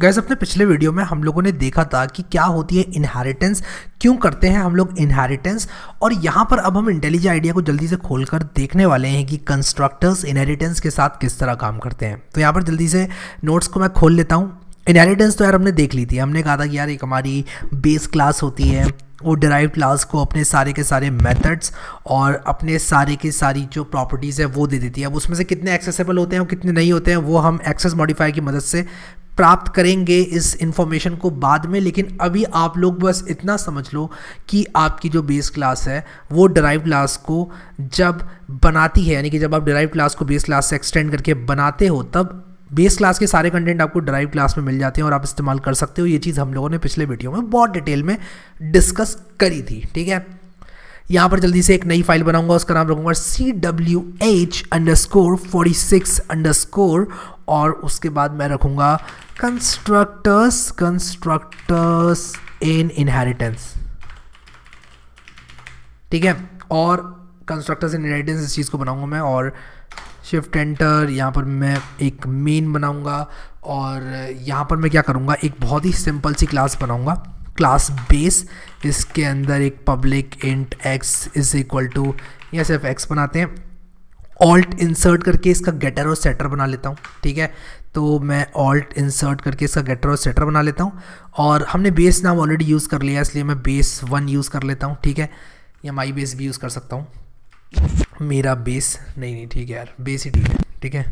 gas अपने पिछले video में हम लोगों ने देखा था कि क्या होती है इनहेरिटेंस क्यों करते हैं हम लोग इनहेरिटेंस और यहाँ पर अब हम इंटेलिजेंट आइडिया को जल्दी से खोलकर देखने वाले हैं कि कंस्ट्रक्टर्स इनहेरिटेंस के साथ किस तरह काम करते हैं तो यहाँ पर जल्दी से नोट्स को मैं खोल लेता हूँ इनहेरिटेंस तो यार हमने देख ली थी हमने कहा था कि यार एक हमारी बेस क्लास होती है वो डिराइव क्लास को अपने सारे के सारे मेथड्स और अपने सारे के सारी जो प्रॉपर्टीज़ है वो दे देती है अब उसमें से कितने एक्सेसिबल होते हैं और कितने नहीं होते हैं वो हम एक्सेस मॉडिफाई की मदद से प्राप्त करेंगे इस इन्फॉर्मेशन को बाद में लेकिन अभी आप लोग बस इतना समझ लो कि आपकी जो बेस क्लास है वो डराइव क्लास को जब बनाती है यानी कि जब आप डराइव क्लास को बेस क्लास से एक्सटेंड करके बनाते हो तब बेस क्लास के सारे कंटेंट आपको ड्राइव क्लास में मिल जाते हैं और आप इस्तेमाल कर सकते हो ये चीज़ हम लोगों ने पिछले वीडियो में बहुत डिटेल में डिस्कस करी थी ठीक है यहाँ पर जल्दी से एक नई फाइल बनाऊंगा उसका नाम रखूंगा C W H underscore forty six underscore और उसके बाद मैं रखूंगा कंस्ट्रक्टर्स कंस्ट्रक्टर्स इन इनहेरिटेंस ठीक है और कंस्ट्रक्टर्स इन इनहेरिटेंस इस चीज़ को बनाऊंगा मैं और शिफ्ट एंटर यहाँ पर मैं एक मेन बनाऊंगा और यहाँ पर मैं क्या करूँगा एक बहुत ही सिंपल सी क्लास बनाऊंगा क्लास बेस इसके अंदर एक public int X is equal to या सिर्फ एक्स बनाते हैं ऑल्ट इंसर्ट करके इसका गेटर और सेटर बना लेता हूँ ठीक है तो मैं ऑल्ट इंसर्ट करके इसका गेटर और सेटर बना लेता हूँ और हमने बेस नाम ऑलरेडी यूज़ कर लिया इसलिए मैं बेस वन यूज़ कर लेता हूँ ठीक है या माई बेस भी यूज़ कर सकता हूँ मेरा बेस नहीं नहीं ठीक है यार बेस ही ठीक है ठीक है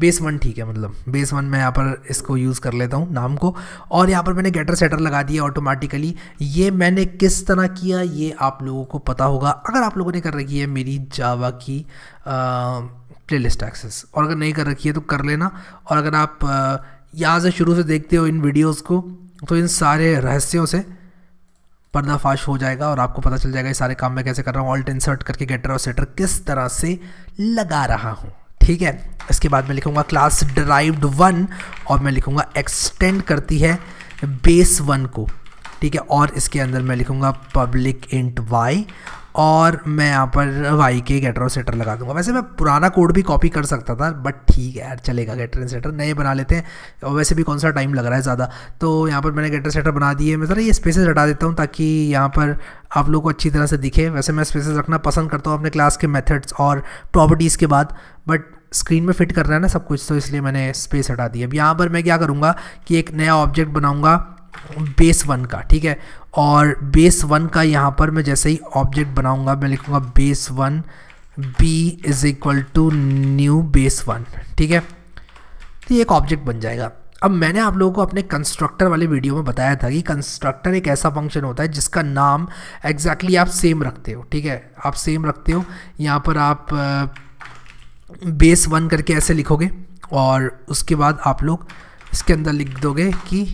बेस वन ठीक है मतलब बेस वन मैं यहाँ पर इसको यूज़ कर लेता हूँ नाम को और यहाँ पर मैंने गेटर सेटर लगा दिया ऑटोमेटिकली ये मैंने किस तरह किया ये आप लोगों को पता होगा अगर आप लोगों ने कर रखी है मेरी जावा की प्ले लिस्ट एक्सेस और अगर नहीं कर रखी है तो कर लेना और अगर आप यहाँ से शुरू से देखते हो इन वीडियोज़ को तो इन सारे रहस्यों से पर्दाफाश हो जाएगा और आपको पता चल जाएगा ये सारे काम मैं कैसे कर रहा हूँ ऑल्ट इंसर्ट करके गेटर और सेटर किस तरह से लगा रहा हूँ ठीक है इसके बाद मैं लिखूँगा क्लास ड्राइव्ड वन और मैं लिखूँगा एक्सटेंड करती है बेस वन को ठीक है और इसके अंदर मैं लिखूँगा पब्लिक इंट वाई और मैं यहाँ पर वाई के गेटर और सेटर लगा दूंगा वैसे मैं पुराना कोड भी कॉपी कर सकता था बट ठीक है यार चलेगा गेटर एंड सेटर नए बना लेते हैं और वैसे भी कौन सा टाइम लग रहा है ज़्यादा तो यहाँ पर मैंने गेटर सेटर बना दिए मैं ज़रा ये स्पेसेस हटा देता हूँ ताकि यहाँ पर आप लोग को अच्छी तरह से दिखे वैसे मैं स्पेसेस रखना पसंद करता हूँ अपने क्लास के मैथड्स और प्रॉपर्टीज़ के बाद बट स्क्रीन में फिट करना है ना सब कुछ तो इसलिए मैंने स्पेस हटा दी अब यहाँ पर मैं क्या करूँगा कि एक नया ऑब्जेक्ट बनाऊँगा बेस वन का ठीक है और बेस वन का यहाँ पर मैं जैसे ही ऑब्जेक्ट बनाऊँगा मैं लिखूँगा base one B is equal to new base one ठीक है तो ये एक ऑब्जेक्ट बन जाएगा अब मैंने आप लोगों को अपने कंस्ट्रक्टर वाले वीडियो में बताया था कि कंस्ट्रक्टर एक ऐसा फंक्शन होता है जिसका नाम एग्जैक्टली exactly आप सेम रखते हो ठीक है आप सेम रखते हो यहाँ पर आप बेस वन करके ऐसे लिखोगे और उसके बाद आप लोग इसके अंदर लिख दोगे कि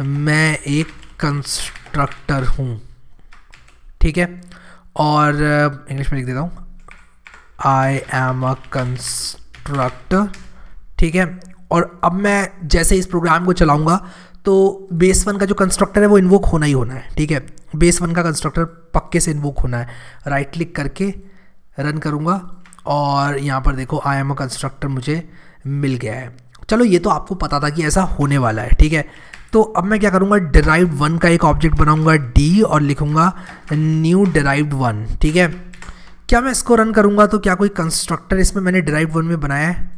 मैं एक कंस्ट्रक्टर हूँ ठीक है और इंग्लिश में लिख देता हूँ आई एम अ कंस्ट्रक्टर ठीक है और अब मैं जैसे इस प्रोग्राम को चलाऊँगा तो बेस वन का जो कंस्ट्रक्टर है वो इन्वोक होना ही होना है ठीक है बेस वन का कंस्ट्रक्टर पक्के से इन्वोक होना है राइट क्लिक करके रन करूँगा और यहाँ पर देखो आई एम अ कंस्ट्रक्टर मुझे मिल गया है चलो ये तो आपको पता था कि ऐसा होने वाला है ठीक है तो अब मैं क्या करूँगा डेराइव वन का एक ऑब्जेक्ट बनाऊँगा डी और लिखूँगा न्यू डेराइव्ड वन ठीक है क्या मैं इसको रन करूँगा तो क्या कोई कंस्ट्रक्टर इसमें मैंने डेराइव वन में बनाया है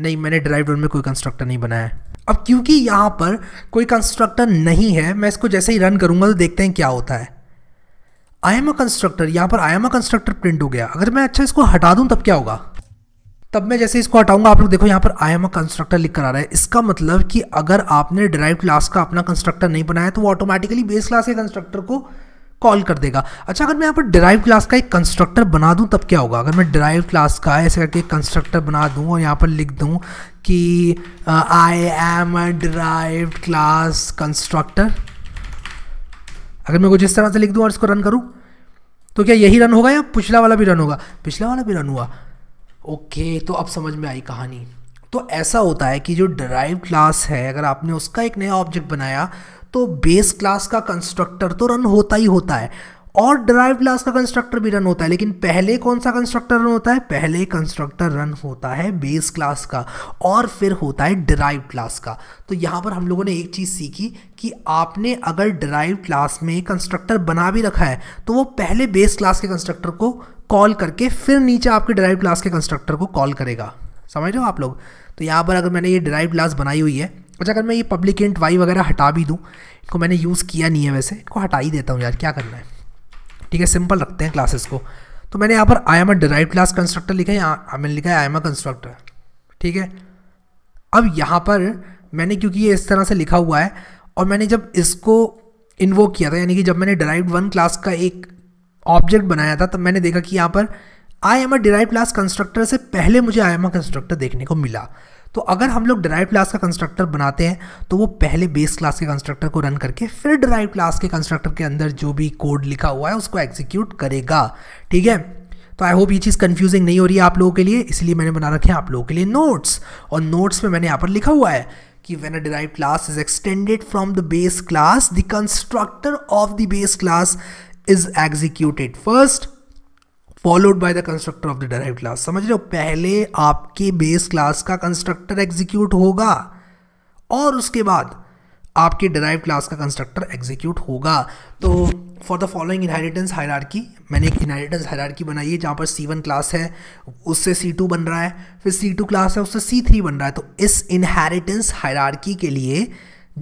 नहीं मैंने ड्राइव वन में कोई कंस्ट्रक्टर नहीं बनाया है अब क्योंकि यहाँ पर कोई कंस्ट्रक्टर नहीं है मैं इसको जैसे ही रन करूँगा तो देखते हैं क्या होता है आई एम अ कंस्ट्रक्टर यहाँ पर I am a constructor print हो गया अगर मैं अच्छा इसको हटा दूँ तब क्या होगा तब मैं जैसे इसको हटाऊंगा आप लोग देखो यहाँ पर आई एम अ कंस्ट्रक्टर लिख कर आ रहा है इसका मतलब कि अगर आपने ड्राइव क्लास का अपना कंस्ट्रक्टर नहीं बनाया तो वो ऑटोमेटिकली बेस क्लास के कंस्ट्रक्टर को कॉल कर देगा अच्छा अगर मैं यहाँ पर ड्राइव क्लास का एक कंस्ट्रक्टर बना दूँ तब क्या होगा अगर मैं ड्राइव क्लास का ऐसे करके एक कंस्ट्रक्टर बना दूँ और यहाँ पर लिख दूँ कि I am a derive class constructor अगर मैं कुछ इस तरह से लिख दूँ और इसको रन करूँ तो क्या यही रन होगा या पिछला वाला भी रन होगा पिछला वाला भी रन हुआ ओके तो अब समझ में आई कहानी तो ऐसा होता है कि जो ड्राइव क्लास है अगर आपने उसका एक नया ऑब्जेक्ट बनाया तो बेस क्लास का कंस्ट्रक्टर तो रन होता ही होता है और ड्राइव क्लास का कंस्ट्रक्टर भी रन होता है लेकिन पहले कौन सा कंस्ट्रक्टर रन होता है पहले कंस्ट्रक्टर रन होता है बेस क्लास का और फिर होता है ड्राइव क्लास का तो यहाँ पर हम लोगों ने एक चीज़ सीखी कि आपने अगर ड्राइव क्लास में कंस्ट्रक्टर बना भी रखा है तो वो पहले बेस क्लास के कंस्ट्रक्टर को कॉल करके फिर नीचे आपके ड्राइव क्लास के कंस्ट्रक्टर को कॉल करेगा समझ रहे हो आप लोग तो यहाँ पर अगर मैंने ये ड्राइव क्लास बनाई हुई है अच्छा अगर मैं ये पब्लिक इंट वाई वगैरह हटा भी दूँ इनको मैंने यूज़ किया नहीं है वैसे इनको हटा ही देता हूँ यार क्या करना है ठीक है सिंपल रखते हैं क्लासेस को तो मैंने यहाँ पर I am a derive class constructor लिखा है यहाँ मैंने लिखा है आई एम अ कंस्ट्रक्टर ठीक है अब यहाँ पर मैंने क्योंकि ये इस तरह से लिखा हुआ है और मैंने जब इसको इन्वो किया था यानी कि जब मैंने डिराइव वन क्लास का एक ऑब्जेक्ट बनाया था तब मैंने देखा कि यहाँ पर I am a derive class constructor से पहले मुझे आई एम अ कंस्ट्रक्टर देखने को मिला तो अगर हम लोग डराइव क्लास का कंस्ट्रक्टर बनाते हैं तो वो पहले बेस क्लास के कंस्ट्रक्टर को रन करके फिर डराइव क्लास के कंस्ट्रक्टर के अंदर जो भी कोड लिखा हुआ है उसको एग्जीक्यूट करेगा ठीक है तो आई होप ये चीज़ कन्फ्यूजिंग नहीं हो रही है आप लोगों के लिए इसलिए मैंने बना रखे हैं आप लोगों के लिए नोट्स और नोट्स में मैंने यहाँ पर लिखा हुआ है कि when a derive class is extended from the base class the constructor of the base class is executed first followed by the constructor of the derive class समझ रहे हो पहले आपके बेस क्लास का कंस्ट्रक्टर एग्जीक्यूट होगा और उसके बाद आपके डराइव क्लास का कंस्ट्रक्टर एग्जीक्यूट होगा तो for the following inheritance hierarchy मैंने एक इनहेरिटेंस हायरार्की बनाई है जहाँ पर सी वन क्लास है उससे सी टू बन रहा है फिर सी टू क्लास है उससे सी थ्री बन रहा है तो इस इनहेरिटेंस हायरार के लिए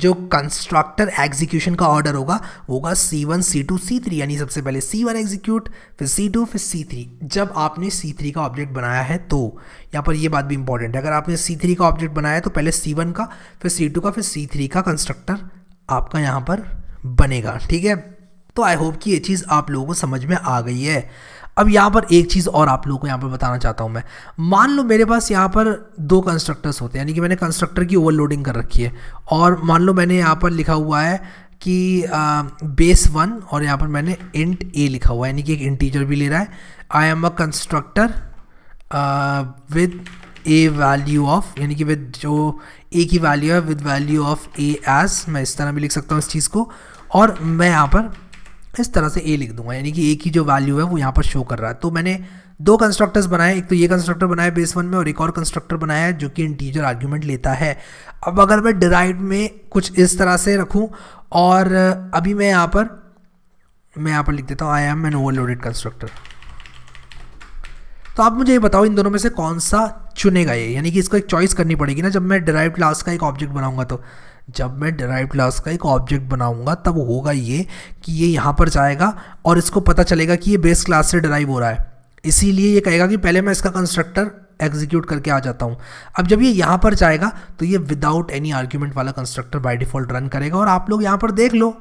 जो कंस्ट्रक्टर एग्जीक्यूशन का ऑर्डर होगा होगा C one C two C three यानी सबसे पहले सी वन एग्जीक्यूट फिर सी टू फिर सी थ्री जब आपने सी थ्री का ऑब्जेक्ट बनाया है तो यहाँ पर ये बात भी इंपॉर्टेंट है अगर आपने सी थ्री का ऑब्जेक्ट बनाया है तो पहले सी वन का फिर सी टू का फिर सी थ्री का कंस्ट्रक्टर आपका यहाँ पर बनेगा ठीक है तो आई होप कि ये चीज़ आप लोगों को समझ में आ गई है अब यहाँ पर एक चीज़ और आप लोगों को यहाँ पर बताना चाहता हूँ मैं मान लो मेरे पास यहाँ पर दो कंस्ट्रक्टर्स होते हैं यानी कि मैंने कंस्ट्रक्टर की ओवरलोडिंग कर रखी है और मान लो मैंने यहाँ पर लिखा हुआ है कि आ, बेस वन और यहाँ पर मैंने इंट ए लिखा हुआ है यानी कि एक इंटीजर भी ले रहा है I am a constructor with a value of यानी कि विद जो ए की वैल्यू है with value of A as मैं इस तरह भी लिख सकता हूँ इस चीज़ को और मैं यहाँ पर इस तरह से ए लिख दूंगा यानी कि ए की जो वैल्यू है वो यहाँ पर शो कर रहा है तो मैंने दो कंस्ट्रक्टर्स बनाए एक तो ये कंस्ट्रक्टर बनाया बेस वन में और एक और कंस्ट्रक्टर बनाया है जो कि इंटीजर आर्ग्यूमेंट लेता है अब अगर मैं डिराइव में कुछ इस तरह से रखूँ और अभी मैं यहाँ पर मैं यहाँ पर लिख देता हूँ I am an overloaded constructor तो आप मुझे ये बताओ इन दोनों में से कौन सा चुनेगा ये यानी कि इसको एक चॉइस करनी पड़ेगी ना जब मैं डिराइव क्लास का एक ऑब्जेक्ट बनाऊंगा तो जब मैं डराइव क्लास का एक ऑब्जेक्ट बनाऊंगा तब होगा ये कि ये यहाँ पर जाएगा और इसको पता चलेगा कि ये बेस क्लास से डराइव हो रहा है इसीलिए ये कहेगा कि पहले मैं इसका कंस्ट्रक्टर एग्जीक्यूट करके आ जाता हूँ अब जब ये यहाँ पर जाएगा तो ये विदाउट एनी आर्ग्यूमेंट वाला कंस्ट्रक्टर बाई डिफ़ॉल्ट रन करेगा और आप लोग यहाँ पर देख लो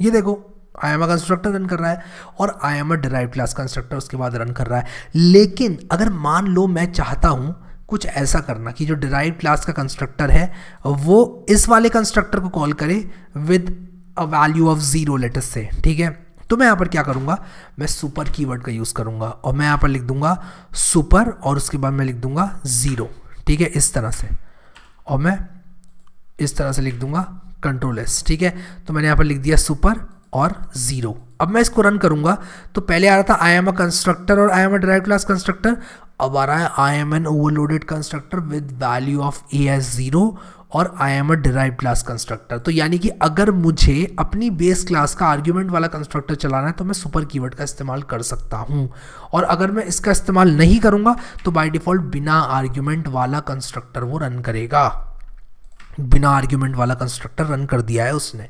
ये देखो I am a constructor run कर रहा है और I am a derive class constructor उसके बाद रन कर रहा है लेकिन अगर मान लो मैं चाहता हूँ कुछ ऐसा करना कि जो डिराइव क्लास का कंस्ट्रक्टर है वो इस वाले कंस्ट्रक्टर को कॉल करे with a value of zero letters से ठीक है तो मैं यहाँ पर क्या करूँगा मैं सुपर कीवर्ड का यूज़ करूँगा और मैं यहाँ पर लिख दूँगा सुपर और उसके बाद मैं लिख दूँगा ज़ीरो ठीक है इस तरह से और मैं इस तरह से लिख दूँगा कंट्रोल एस ठीक है तो मैंने यहाँ पर लिख दिया सुपर और ज़ीरो अब मैं इसको रन करूँगा तो पहले आ रहा था आई एम अ कंस्ट्रक्टर और I am a derive class constructor अब आ रहा है I am an overloaded constructor with value of A as zero और I am a derive class constructor तो यानी कि अगर मुझे अपनी बेस क्लास का आर्ग्यूमेंट वाला कंस्ट्रक्टर चलाना है तो मैं सुपर कीवर्ड का इस्तेमाल कर सकता हूँ और अगर मैं इसका इस्तेमाल नहीं करूँगा तो बाय डिफ़ॉल्ट बिना आर्ग्यूमेंट वाला कंस्ट्रक्टर वो रन करेगा बिना आर्ग्यूमेंट वाला कंस्ट्रक्टर रन कर दिया है उसने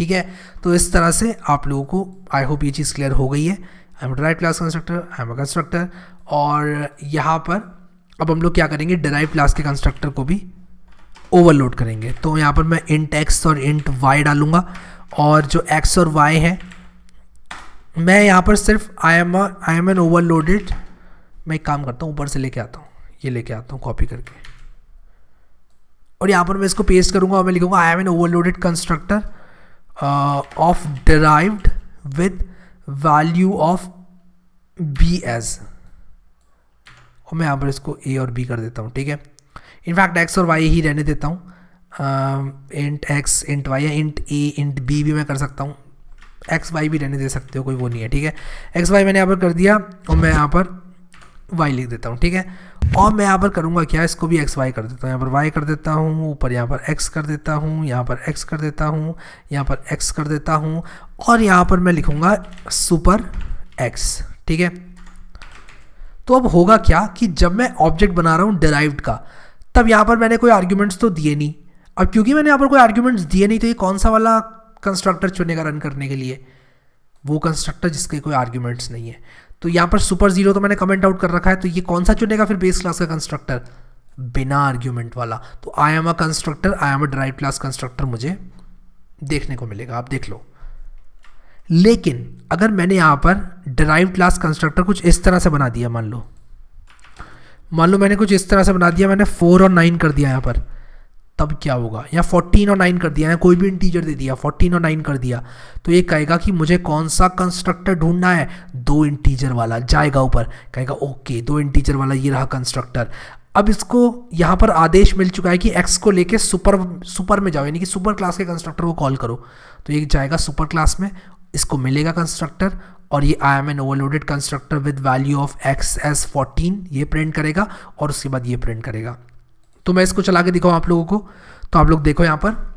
ठीक है तो इस तरह से आप लोगों को आई होप ये चीज़ क्लियर हो गई है I am derive class constructor I am a constructor और यहाँ पर अब हम लोग क्या करेंगे डराइव क्लास के कंस्ट्रक्टर को भी ओवरलोड करेंगे तो यहाँ पर मैं इंट एक्स और इंट वाई डालूंगा और जो एक्स और वाई है मैं यहाँ पर सिर्फ I am I am an overloaded मैं एक काम करता हूँ ऊपर से लेके आता हूँ ये लेके आता हूँ कॉपी करके और यहाँ पर मैं इसको पेस्ट करूँगा और मैं लिखूँगा I am an overloaded constructor uh, of derived with value of b as और मैं यहाँ पर इसको a और b कर देता हूँ ठीक है इनफैक्ट x और y ही रहने देता हूँ इंट एक्स इंट वाई या इंट ए इंट बी भी मैं कर सकता हूँ एक्स वाई भी रहने दे सकते हो कोई वो नहीं है ठीक है एक्स वाई मैंने यहाँ पर कर दिया और मैं यहाँ पर वाई लिख देता हूँ ठीक है और मैं यहाँ पर करूँगा क्या इसको भी एक्स वाई कर देता हूँ यहाँ पर वाई कर देता हूँ ऊपर यहाँ पर एक्स कर देता हूँ यहाँ पर एक्स कर देता हूँ यहाँ पर एक्स कर देता हूँ और यहाँ पर मैं लिखूँगा सुपर एक्स ठीक है तो अब होगा क्या कि जब मैं ऑब्जेक्ट बना रहा हूँ डिराइव्ड का तब यहाँ पर मैंने कोई आर्ग्यूमेंट्स तो दिए नहीं अब क्योंकि मैंने यहाँ पर कोई आर्ग्यूमेंट्स दिए नहीं तो ये कौन सा वाला कंस्ट्रक्टर चुनेगा रन करने के लिए वो कंस्ट्रक्टर जिसके कोई आर्ग्यूमेंट्स नहीं है तो यहाँ पर सुपर जीरो तो मैंने कमेंट आउट कर रखा है तो ये कौन सा चुनेगा फिर बेस क्लास का कंस्ट्रक्टर बिना आर्ग्यूमेंट वाला तो I am a constructor I am a derive class constructor मुझे देखने को मिलेगा आप देख लो लेकिन अगर मैंने यहाँ पर ड्राइव क्लास कंस्ट्रक्टर कुछ इस तरह से बना दिया मान लो मान लो मैंने कुछ इस तरह से बना दिया मैंने फोर और नाइन कर दिया यहाँ पर तब क्या होगा या 14 और 9 कर दिया या कोई भी इंटीजर दे दिया 14 और 9 कर दिया तो ये कहेगा कि मुझे कौन सा कंस्ट्रक्टर ढूंढना है दो इंटीजर वाला जाएगा ऊपर कहेगा ओके दो इंटीजर वाला ये रहा कंस्ट्रक्टर अब इसको यहाँ पर आदेश मिल चुका है कि एक्स को लेके सुपर सुपर में जाओ यानी कि सुपर क्लास के कंस्ट्रक्टर को कॉल करो तो ये जाएगा सुपर क्लास में इसको मिलेगा कंस्ट्रक्टर और ये I am an overloaded constructor with value of x as fourteen ये प्रिंट करेगा और उसके बाद ये प्रिंट करेगा तो मैं इसको चला के दिखाऊँ आप लोगों को तो आप लोग देखो यहाँ पर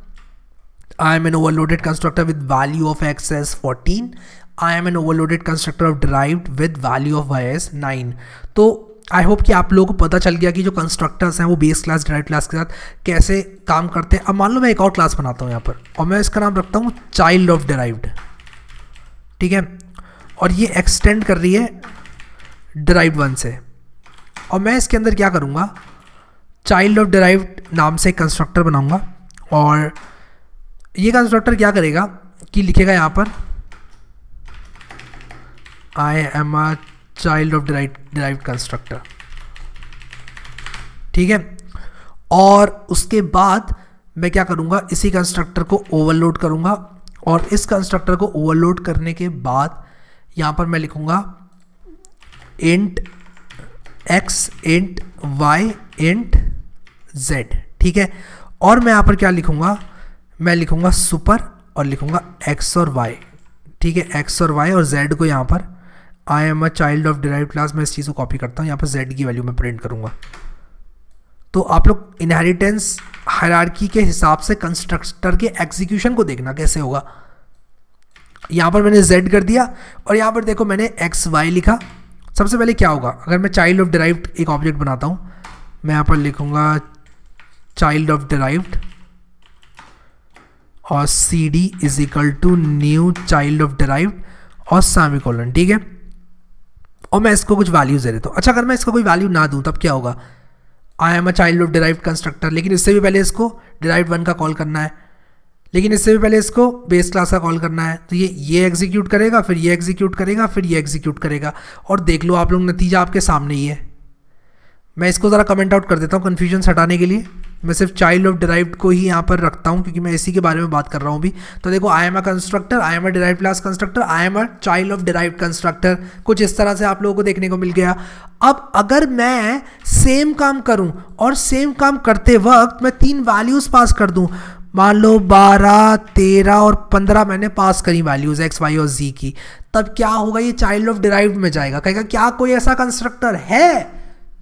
I am an overloaded constructor with value of x as fourteen I am an overloaded constructor of derive with value of Y as nine तो आई होप कि आप लोगों को पता चल गया कि जो कंस्ट्रक्टर्स हैं वो बेस क्लास ड्राइव क्लास के साथ कैसे काम करते हैं अब मान लो मैं एक और क्लास बनाता हूँ यहाँ पर और मैं इसका नाम रखता हूँ चाइल्ड ऑफ डराइव्ड ठीक है और ये एक्सटेंड कर रही है ड्राइव वन से और मैं इसके अंदर क्या करूँगा चाइल्ड ऑफ डिराइव्ड नाम से कंस्ट्रक्टर बनाऊंगा और ये कंस्ट्रक्टर क्या करेगा कि लिखेगा यहाँ पर I am a child of derive derive constructor ठीक है और उसके बाद मैं क्या करूँगा इसी कंस्ट्रक्टर को ओवरलोड करूँगा और इस कंस्ट्रक्टर को ओवरलोड करने के बाद यहाँ पर मैं लिखूँगा int X int Y int Z ठीक है और मैं यहाँ पर क्या लिखूँगा मैं लिखूँगा सुपर और लिखूँगा एक्स और वाई ठीक है एक्स और वाई और जेड को यहाँ पर I am a child of derive class मैं इस चीज़ को कॉपी करता हूँ यहाँ पर जेड की वैल्यू मैं प्रिंट करूँगा तो आप लोग इनहेरिटेंस हायरार्की के हिसाब से कंस्ट्रक्टर के एग्जीक्यूशन को देखना कैसे होगा यहाँ पर मैंने जेड कर दिया और यहाँ पर देखो मैंने एक्स वाई लिखा सबसे पहले क्या होगा अगर मैं चाइल्ड ऑफ डिराइव एक ऑब्जेक्ट बनाता हूँ मैं यहाँ पर लिखूँगा child of derived और C D is equal to new child of derived और सामी कॉलन ठीक है और मैं इसको कुछ वैल्यूज दे देता हूँ अच्छा अगर मैं इसका कोई वैल्यू ना दूँ तब क्या होगा I am a child of derived constructor लेकिन इससे भी पहले इसको डिराइव वन का कॉल करना है लेकिन इससे भी पहले इसको बेस क्लास का कॉल करना है तो ये ये एग्जीक्यूट करेगा फिर ये एग्जीक्यूट करेगा फिर ये एग्जीक्यूट करेगा और देख लो आप लोग नतीजा आपके सामने ही है मैं इसको ज़रा कमेंट आउट कर देता हूँ कन्फ्यूजन हटाने के लिए मैं सिर्फ चाइल्ड ऑफ डिराइव्ड को ही यहाँ पर रखता हूँ क्योंकि मैं इसी के बारे में बात कर रहा हूँ अभी तो देखो I am a constructor I am a derive class constructor I am a child of derived constructor कुछ इस तरह से आप लोगों को देखने को मिल गया अब अगर मैं सेम काम करूँ और सेम काम करते वक्त मैं तीन वैल्यूज़ पास कर दूँ मान लो बारह तेरह और पंद्रह मैंने पास करी वैल्यूज़ एक्स वाई और जी की तब क्या होगा ये चाइल्ड ऑफ डिराइव में जाएगा कहेगा क्या कोई ऐसा कंस्ट्रक्टर है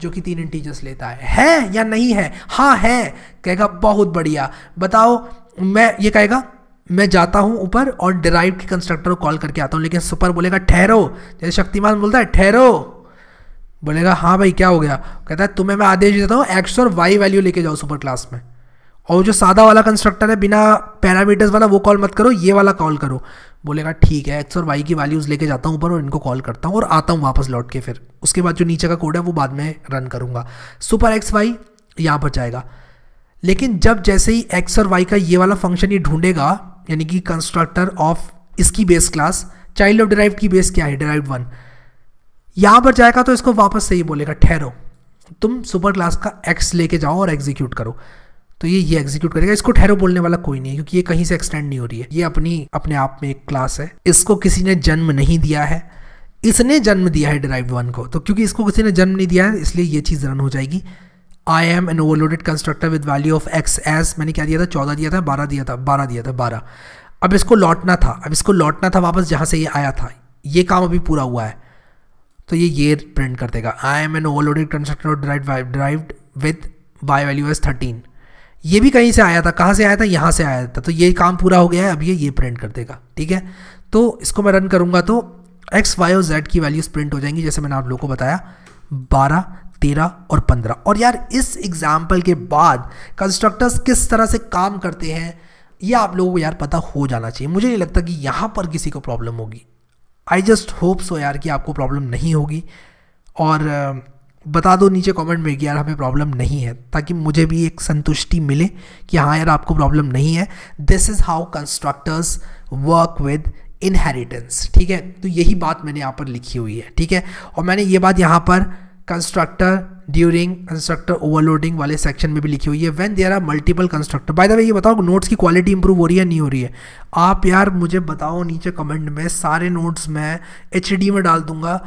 जो कि तीन इंटीजर्स लेता है है या नहीं है हाँ है कहेगा बहुत बढ़िया बताओ मैं ये कहेगा मैं जाता हूँ ऊपर और डिराइव के कंस्ट्रक्टर को कॉल करके आता हूँ लेकिन सुपर बोलेगा ठहरो जैसे शक्तिमान बोलता है ठहरो बोलेगा हाँ भाई क्या हो गया कहता है तुम्हें मैं आदेश देता हूँ एक्स और वाई वैल्यू लेके जाओ सुपर क्लास में और जो सादा वाला कंस्ट्रक्टर है बिना पैरामीटर्स वाला वो कॉल मत करो ये वाला कॉल करो बोलेगा ठीक है एक्स और वाई की वैल्यूज़ लेके जाता हूँ ऊपर और इनको कॉल करता हूँ और आता हूँ वापस लौट के फिर उसके बाद जो नीचे का कोड है वो बाद में रन करूँगा सुपर एक्स वाई यहाँ पर जाएगा लेकिन जब जैसे ही एक्स और वाई का ये वाला फंक्शन ये ढूंढेगा यानी कि कंस्ट्रक्टर ऑफ इसकी base class child of derived की बेस क्या है डिराइव वन यहाँ पर जाएगा तो इसको वापस से ही बोलेगा ठहरो तुम सुपर क्लास का एक्स लेके जाओ और एग्जीक्यूट करो तो ये ये एग्जीक्यूट करेगा इसको ठहरो बोलने वाला कोई नहीं है क्योंकि ये कहीं से एक्सटेंड नहीं हो रही है ये अपनी अपने आप में एक क्लास है इसको किसी ने जन्म नहीं दिया है इसने जन्म दिया है ड्राइव वन को तो क्योंकि इसको किसी ने जन्म नहीं दिया है इसलिए ये चीज़ रन हो जाएगी I am an overloaded constructor with value of x as मैंने क्या दिया था चौदह दिया था बारह दिया था बारह दिया था बारह अब इसको लौटना था अब इसको लौटना था वापस जहाँ से ये आया था ये काम अभी पूरा हुआ है तो ये ये प्रिंट कर देगा I am an overloaded constructor derived derived with y value as thirteen ये भी कहीं से आया था कहाँ से आया था यहाँ से आया था तो ये काम पूरा हो गया है अब ये ये प्रिंट कर देगा ठीक है तो इसको मैं रन करूँगा तो एक्स वाई और जेड की वैल्यूज प्रिंट हो जाएंगी जैसे मैंने आप लोगों को बताया बारह तेरह और पंद्रह और यार इस एग्ज़ाम्पल के बाद कंस्ट्रक्टर्स किस तरह से काम करते हैं ये आप लोगों को यार पता हो जाना चाहिए मुझे नहीं लगता कि यहाँ पर किसी को प्रॉब्लम होगी आई जस्ट होप सो यार कि आपको प्रॉब्लम नहीं होगी और बता दो नीचे कमेंट में कि यार हमें प्रॉब्लम नहीं है ताकि मुझे भी एक संतुष्टि मिले कि हाँ यार आपको प्रॉब्लम नहीं है this is how constructors work with inheritance ठीक है तो यही बात मैंने यहाँ पर लिखी हुई है ठीक है और मैंने ये बात यहाँ पर कंस्ट्रक्टर ड्यूरिंग कंस्ट्रक्टर ओवरलोडिंग वाले सेक्शन में भी लिखी हुई है when there are multiple constructor by the way ये बताओ नोट्स की क्वालिटी इंप्रूव हो रही है नहीं हो रही है आप यार मुझे बताओ नीचे कमेंट में सारे नोट्स मैं एच में डाल दूंगा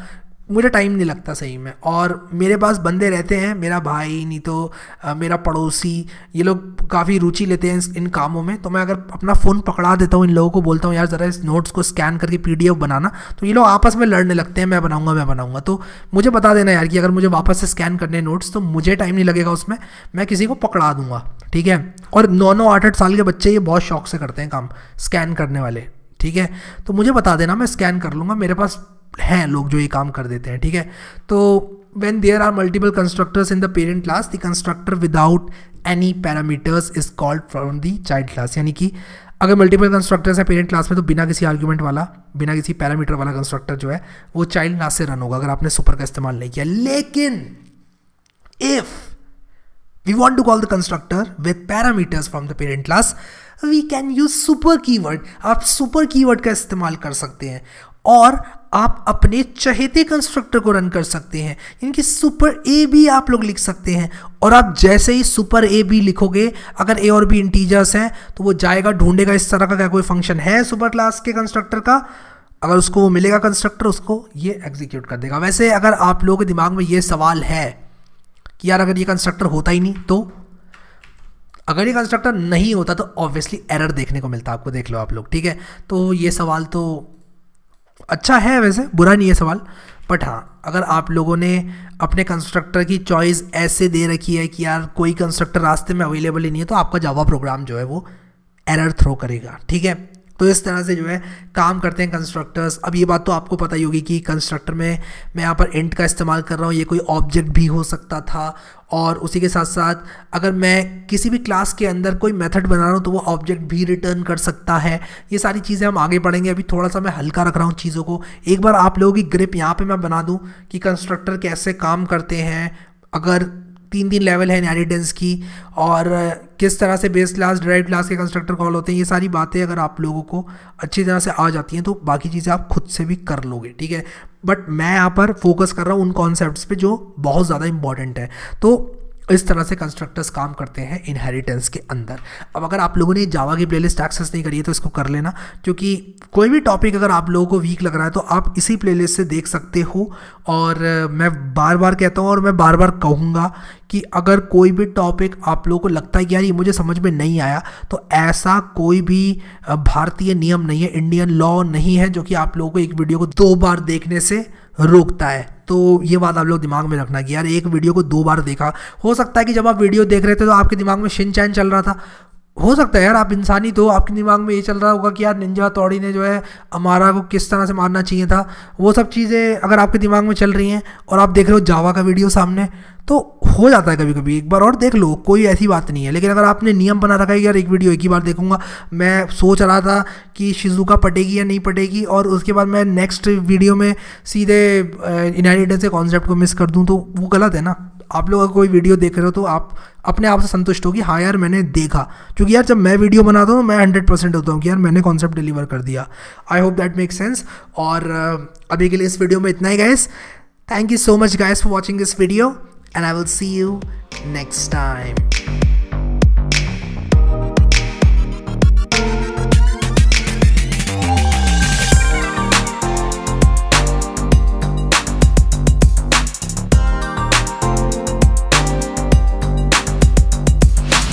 मुझे टाइम नहीं लगता सही में और मेरे पास बंदे रहते हैं मेरा भाई नहीं तो आ, मेरा पड़ोसी ये लोग काफ़ी रुचि लेते हैं इन कामों में तो मैं अगर अपना फ़ोन पकड़ा देता हूँ इन लोगों को बोलता हूँ यार ज़रा इस नोट्स को स्कैन करके पीडीएफ बनाना तो ये लोग आपस में लड़ने लगते हैं मैं बनाऊँगा मैं बनाऊँगा तो मुझे बता देना यार कि अगर मुझे वापस से स्कैन करने नोट्स तो मुझे टाइम नहीं लगेगा उसमें मैं किसी को पकड़ा दूंगा ठीक है और नौ नौ आठ आठ साल के बच्चे ये बहुत शौक से करते हैं काम स्कैन करने वाले ठीक है तो मुझे बता देना मैं स्कैन कर लूँगा मेरे पास हैं लोग जो ये काम कर देते हैं ठीक है तो when there are multiple constructors in the parent class the constructor without any parameters is called from the child class यानी कि अगर मल्टीपल कंस्ट्रक्टर्स है पेरेंट क्लास में तो बिना किसी आर्ग्यूमेंट वाला बिना किसी पैरामीटर वाला कंस्ट्रक्टर जो है वो चाइल्ड क्लास से रन होगा अगर आपने सुपर का इस्तेमाल नहीं किया लेकिन if we want to call the constructor with parameters from the parent class we can use super keyword आप सुपर कीवर्ड का इस्तेमाल कर सकते हैं और आप अपने चहेते कंस्ट्रक्टर को रन कर सकते हैं इनकी सुपर ए बी आप लोग लिख सकते हैं और आप जैसे ही सुपर ए बी लिखोगे अगर ए और बी इंटीजर्स हैं तो वो जाएगा ढूंढेगा इस तरह का क्या कोई फंक्शन है सुपर क्लास के कंस्ट्रक्टर का अगर उसको वो मिलेगा कंस्ट्रक्टर उसको ये एग्जीक्यूट कर देगा वैसे अगर आप लोगों के दिमाग में ये सवाल है कि यार अगर ये कंस्ट्रक्टर होता ही नहीं तो अगर ये कंस्ट्रक्टर नहीं होता तो ऑब्वियसली एरर देखने को मिलता आपको देख लो आप लोग ठीक है तो ये सवाल तो अच्छा है वैसे बुरा नहीं है सवाल बट हाँ अगर आप लोगों ने अपने कंस्ट्रक्टर की चॉइस ऐसे दे रखी है कि यार कोई कंस्ट्रक्टर रास्ते में अवेलेबल ही नहीं है तो आपका जावा प्रोग्राम जो है वो एरर थ्रो करेगा ठीक है तो इस तरह से जो है काम करते हैं कंस्ट्रक्टर्स अब ये बात तो आपको पता ही होगी कि कंस्ट्रक्टर में मैं यहाँ पर एंड का इस्तेमाल कर रहा हूँ ये कोई ऑब्जेक्ट भी हो सकता था और उसी के साथ साथ अगर मैं किसी भी क्लास के अंदर कोई मेथड बना रहा हूँ तो वो ऑब्जेक्ट भी रिटर्न कर सकता है ये सारी चीज़ें हम आगे पढ़ेंगे अभी थोड़ा सा मैं हल्का रख रहा हूँ चीज़ों को एक बार आप लोगों की ग्रिप यहाँ पर मैं बना दूँ कि कंस्ट्रक्टर कैसे काम करते हैं अगर तीन तीन लेवल है इनहेरिटेंस की और किस तरह से बेस क्लास ड्राइव क्लास के कंस्ट्रक्टर कॉल होते हैं ये सारी बातें अगर आप लोगों को अच्छी तरह से आ जाती हैं तो बाकी चीज़ें आप खुद से भी कर लोगे ठीक है बट मैं यहाँ पर फोकस कर रहा हूँ उन कॉन्सेप्ट पे जो बहुत ज़्यादा इंपॉर्टेंट है तो इस तरह से कंस्ट्रक्टर्स काम करते हैं इनहेरिटेंस के अंदर अब अगर आप लोगों ने जावा की प्लेलिस्ट एक्सेस नहीं करी है तो इसको कर लेना क्योंकि कोई भी टॉपिक अगर आप लोगों को वीक लग रहा है तो आप इसी प्लेलिस्ट से देख सकते हो और मैं बार बार कहता हूँ और मैं बार बार कहूँगा कि अगर कोई भी टॉपिक आप लोगों को लगता है कि यार ये मुझे समझ में नहीं आया तो ऐसा कोई भी भारतीय नियम नहीं है इंडियन लॉ नहीं है जो कि आप लोगों को एक वीडियो को दो बार देखने से रोकता है तो ये बात आप लोग दिमाग में रखना कि यार एक वीडियो को दो बार देखा हो सकता है कि जब आप वीडियो देख रहे थे तो आपके दिमाग में शिन चैन चल रहा था हो सकता है यार आप इंसानी तो आपके दिमाग में ये चल रहा होगा कि यार निंजा तोड़ी ने जो है अमारा को किस तरह से मारना चाहिए था वो सब चीज़ें अगर आपके दिमाग में चल रही हैं और आप देख रहे हो जावा का वीडियो सामने तो हो जाता है कभी कभी एक बार और देख लो कोई ऐसी बात नहीं है लेकिन अगर आपने नियम बना रखा है कि यार एक वीडियो एक ही बार देखूंगा मैं सोच रहा था कि शिजुका पटेगी या नहीं पटेगी और उसके बाद मैं नेक्स्ट वीडियो में सीधे इनाइटेड से कॉन्सेप्ट को मिस कर दूँ तो वो गलत है ना आप लोग अगर कोई वीडियो देख रहे हो तो आप अपने आप से संतुष्ट होगी हाँ यार मैंने देखा क्योंकि यार जब मैं वीडियो बनाता हूँ मैं हंड्रेड परसेंट होता हूँ कि यार मैंने कॉन्सेप्ट डिलीवर कर दिया I hope that make sense और अभी के लिए इस वीडियो में इतना ही guys thank you so much guys for watching this video and I will see you next time